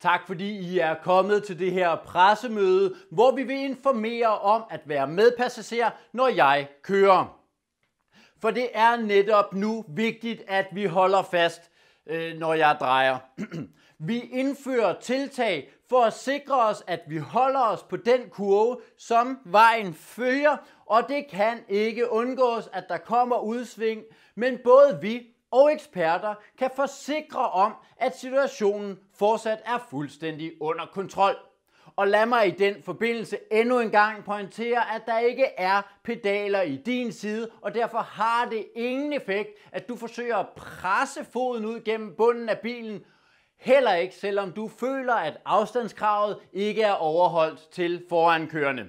Tak fordi I er kommet til det her pressemøde, hvor vi vil informere om at være medpassager, når jeg kører. For det er netop nu vigtigt, at vi holder fast, øh, når jeg drejer. vi indfører tiltag for at sikre os, at vi holder os på den kurve, som vejen følger, og det kan ikke undgås, at der kommer udsving, men både vi og eksperter kan forsikre om, at situationen fortsat er fuldstændig under kontrol. Og lad mig i den forbindelse endnu en gang pointere, at der ikke er pedaler i din side, og derfor har det ingen effekt, at du forsøger at presse foden ud gennem bunden af bilen, heller ikke selvom du føler, at afstandskravet ikke er overholdt til forankørende.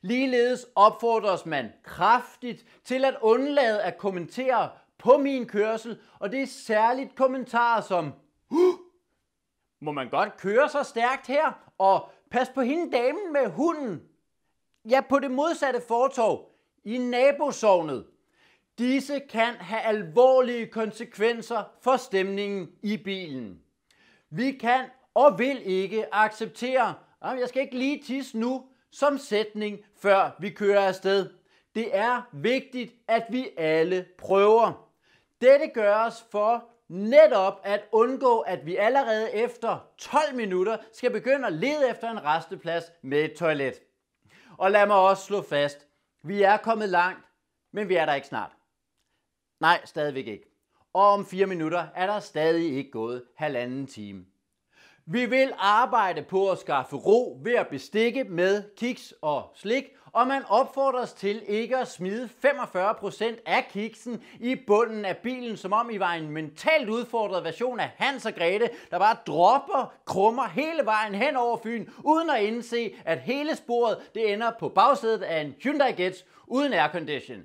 Ligeledes opfordres man kraftigt til at undlade at kommentere på min kørsel, og det er særligt kommentarer som huh! Må man godt køre så stærkt her? Og pas på hende damen med hunden. Ja, på det modsatte fortov, i nabosovnet. Disse kan have alvorlige konsekvenser for stemningen i bilen. Vi kan og vil ikke acceptere, at jeg skal ikke lige tisse nu, som sætning, før vi kører afsted. Det er vigtigt, at vi alle prøver. Dette gøres for netop at undgå, at vi allerede efter 12 minutter skal begynde at lede efter en resteplads med et toilet. Og lad mig også slå fast, vi er kommet langt, men vi er der ikke snart. Nej, stadigvæk ikke. Og om 4 minutter er der stadig ikke gået halvanden time. Vi vil arbejde på at skaffe ro ved at bestikke med kiks og slik, og man opfordres til ikke at smide 45% af kiksen i bunden af bilen, som om I var en mentalt udfordret version af Hans og Grete, der bare dropper krummer hele vejen hen over Fyn, uden at indse, at hele sporet det ender på bagsædet af en Hyundai Getz uden aircondition.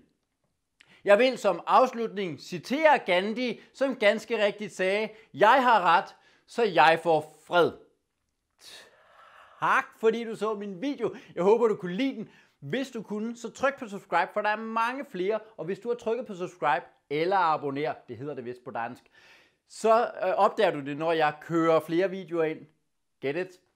Jeg vil som afslutning citere Gandhi, som ganske rigtigt sagde, jeg har ret, så jeg får fred. Tak fordi du så min video. Jeg håber du kunne lide den. Hvis du kunne, så tryk på subscribe, for der er mange flere. Og hvis du har trykket på subscribe eller abonner, det hedder det vist på dansk, så øh, opdager du det, når jeg kører flere videoer ind. Get it?